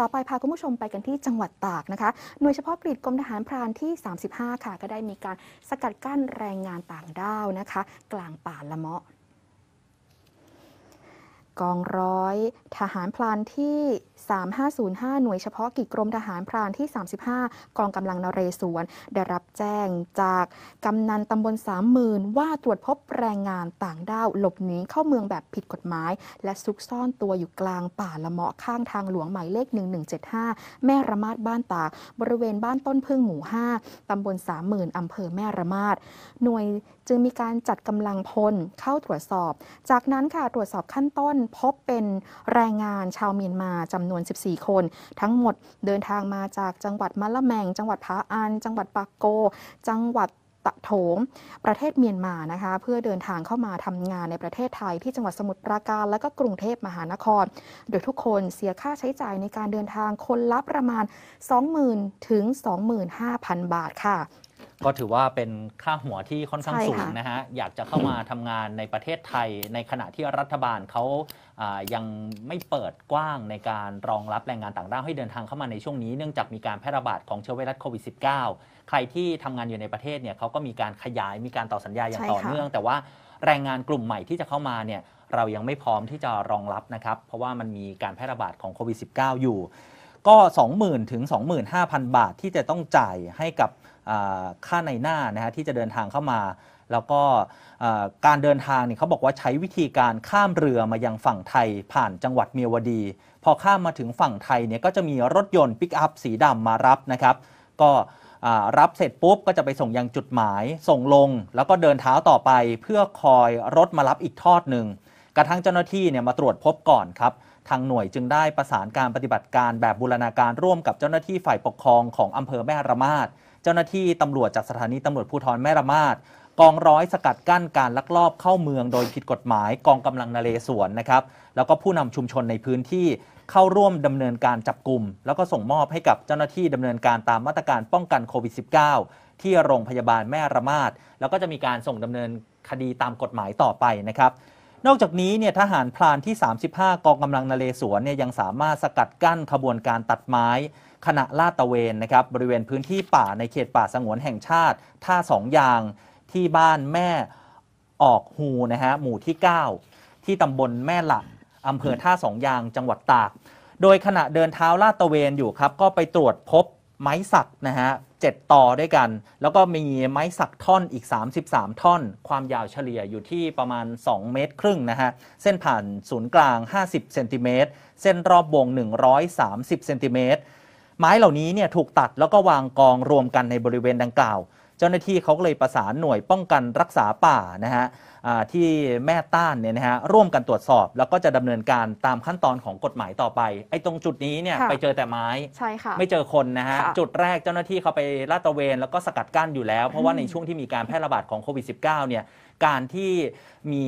ต่อไปพาคุณผู้ชมไปกันที่จังหวัดตากนะคะ หน่วยเฉพาะกิจกรมทหารพรานที่ 35 ค่ะ ก็ได้มีการสกัดกั้นแรงงานต่างด้าวนะคะ กลางป่าละเมาะกองร้อยทหารพลานที่ 3505 หน่วยเฉพาะกิจกรมทหารพรานที่ 35 กองกำลังนเรศวร ได้รับแจ้งจากกำนันตำบลสามหมื่นว่าตรวจพบแรงงานต่างด้าวหลบหนีเข้าเมืองแบบผิดกฎหมายและซุกซ่อนตัวอยู่กลางป่าละเมาะข้างทางหลวงหมายเลข 1175 แม่ระมาดบ้านตากบริเวณบ้านต้นพึ่งหมู่ 5 ตำบลสามหมื่นอำเภอแม่ระมาด หน่วยจึงมีการจัดกำลังพลเข้าตรวจสอบ จากนั้นค่ะตรวจสอบขั้นต้นพบเป็นแรงงานชาวเมียนมาจำนวน 14 คน ทั้งหมดเดินทางมาจากจังหวัดมะละแมงจังหวัดพาอันจังหวัดปากโก จังหวัดตะโถมประเทศเมียนมานะคะ เพื่อเดินทางเข้ามาทำงานในประเทศไทย ที่จังหวัดสมุทรปราการและก็กรุงเทพมหานคร โดยทุกคนเสียค่าใช้จ่ายในการเดินทางคนละประมาณ 20,000ถึง25,000 บาทค่ะก็ถือว่าเป็น ค่าหัวที่ค่อนข้างสูงนะฮะ อยากจะเข้ามาทำงานในประเทศไทย ในขณะที่รัฐบาลเขายังไม่เปิดกว้างในการรองรับแรงงานต่างด้าวให้เดินทางเข้ามาในช่วงนี้เนื่องจากมีการแพร่ระบาดของเชื้อไวรัสโควิด -19 ใครที่ทำงานอยู่ในประเทศเนี่ยเขาก็มีการขยายมีการต่อสัญญาอย่างต่อเนื่อง แต่ว่าแรงงานกลุ่มใหม่ที่จะเข้ามาเนี่ยเรายังไม่พร้อมที่จะรองรับนะครับ เพราะว่ามันมีการแพร่ระบาดของโควิด -19 อยู่ ก็ 20,000ถึง25,000 บาทที่จะต้องจ่ายให้กับค่าในหน้านะฮะที่จะเดินทางเข้ามา แล้วก็การเดินทางเนี่ยเขาบอกว่าใช้วิธีการข้ามเรือมายังฝั่งไทยผ่านจังหวัดเมียวดี พอข้ามมาถึงฝั่งไทยเนี่ยก็จะมีรถยนต์ปิกอัพสีดำมารับนะครับ ก็รับเสร็จปุ๊บก็จะไปส่งยังจุดหมายส่งลง แล้วก็เดินเท้าต่อไปเพื่อคอยรถมารับอีกทอดหนึ่งกระทั่งเจ้าหน้าที่เนี่ยมาตรวจพบก่อนครับทางหน่วยจึงได้ประสานการปฏิบัติการแบบบูรณาการร่วมกับเจ้าหน้าที่ฝ่ายปกครองของอำเภอแม่ระมาด เจ้าหน้าที่ตำรวจจากสถานีตำรวจภูธรแม่ระมาด กองร้อยสกัดกั้นการลักลอบเข้าเมือง โดยผิดกฎหมายกองกำลังนเลสวนนะครับ แล้วก็ผู้นำชุมชนในพื้นที่เข้าร่วมดำเนินการจับกลุ่มแล้วก็ส่งมอบให้กับเจ้าหน้าที่ดำเนินการตามมาตรการป้องกันโควิด -19 ที่โรงพยาบาลแม่ระมาด แล้วก็จะมีการส่งดำเนินคดีตามกฎหมายต่อไปนะครับนอกจากนี้เนี่ยทหารพรานที่ 35 กองกำลังนเลสวนเนี่ยยังสามารถสกัดกั้นขบวนการตัดไม้ขณะลาดตระเวนนะครับ บริเวณพื้นที่ป่าในเขตป่าสงวนแห่งชาติท่าสองยางที่บ้านแม่ออกฮูนะฮะหมู่ที่ 9 ที่ตำบลแม่หลักอำเภอท่าสองยางจังหวัดตาก โดยขณะเดินเท้าลาดตระเวนอยู่ครับ ก็ไปตรวจพบไม้สักนะฮะเจ็ดต่อด้วยกัน แล้วก็มีไม้สักท่อนอีก 33 ท่อน ความยาวเฉลี่ยอยู่ที่ประมาณ 2 เมตรครึ่งนะฮะเส้นผ่านศูนย์กลาง 50เซนติเมตรเส้นรอบวง 130เซนติเมตรไม้เหล่านี้เนี่ยถูกตัดแล้วก็วางกองรวมกันในบริเวณดังกล่าว เจ้าหน้าที่เขาก็เลยประสานหน่วยป้องกันรักษาป่านะฮะที่แม่ต้านเนี่ยนะฮะร่วมกันตรวจสอบแล้วก็จะดำเนินการตามขั้นตอนของกฎหมายต่อไปไอ้ตรงจุดนี้เนี่ยไปเจอแต่ไม้ใช่ค่ะไม่เจอคนนะฮะจุดแรกเจ้าหน้าที่เขาไปลาดตระเวน แล้วก็สกัดกั้นอยู่แล้วเพราะว่าในช่วงที่มีการแพร่ระบาดของโควิด -19 เนี่ยการที่มี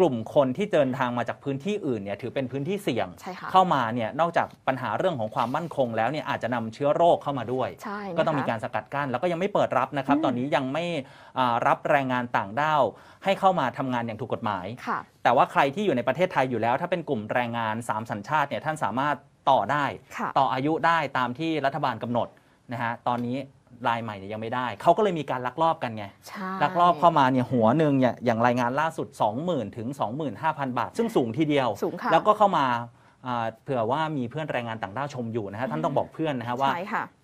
กลุ่มคนที่เดินทางมาจากพื้นที่อื่นเนี่ยถือเป็นพื้นที่เสี่ยงเข้ามาเนี่ยนอกจากปัญหาเรื่องของความมั่นคงแล้วเนี่ยอาจจะนำเชื้อโรคเข้ามาด้วย ก็ต้องมีการสกัดกั้นแล้วก็ยังไม่เปิดรับนะครับ ตอนนี้ยังไม่รับแรงงานต่างด้าวให้เข้ามาทำงานอย่างถูกกฎหมาย แต่ว่าใครที่อยู่ในประเทศไทยอยู่แล้ว ถ้าเป็นกลุ่มแรงงาน 3 สัญชาติเนี่ยท่านสามารถต่อได้ ต่ออายุได้ตามที่รัฐบาลกำหนดนะฮะตอนนี้ลายใหม่เนี่ยยังไม่ได้ เขาก็เลยมีการลักลอบกันไง ลักลอบเข้ามาเนี่ยหัวหนึ่งเนี่ยอย่างรายงานล่าสุด 20,000ถึง25,000 บาท ซึ่งสูงทีเดียวแล้วก็เข้ามาเผื่อว่ามีเพื่อนแรงงานต่างด้าวชมอยู่นะฮะท่านต้องบอกเพื่อนนะฮะว่า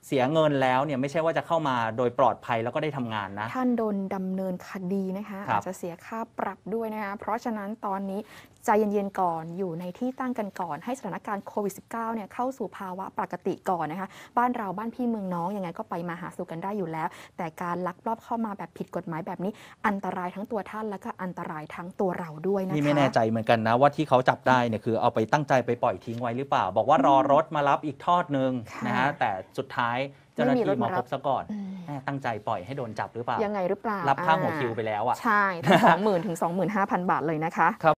เสียเงินแล้วเนี่ยไม่ใช่ว่าจะเข้ามาโดยปลอดภัยแล้วก็ได้ทำงานนะ ท่านโดนดำเนินคดีนะคะคอาจจะเสียค่าปรับด้วยนะคะเพราะฉะนั้นตอนนี้ใจเย็นๆก่อนอยู่ในที่ตั้งกันก่อน ให้สถานการณ์โควิด -19 เนี่ยเข้าสู่ภาวะปกติก่อนนะคะบ้านเราบ้านพี่เมืองน้องยังไงก็ไปมาหาสู่กันได้อยู่แล้ว แต่การลักลอบเข้ามาแบบผิดกฎหมายแบบนี้อันตรายทั้งตัวท่านแล้วก็อันตรายทั้งตัวเราด้วยนะคะนี่ไม่แน่ใจเหมือนกันนะว่าที่เขาจับได้เนี่ยคือเอาไปตั้งใจไปปล่อยทิ้งไว้หรือเปล่า บอกว่ารอรถมารับอีกทอดหนึ่งนะฮะแต่สุดท้ายายเจ้าหน้าที่มาพบซะก่อน ตั้งใจปล่อยให้โดนจับหรือเปล่า ยังไงหรือเปล่า รับค่าหัวคิวไปแล้วอ่ะใช่สองหมื่นถึงสองหมื่นห้าพันบาทเลยนะคะ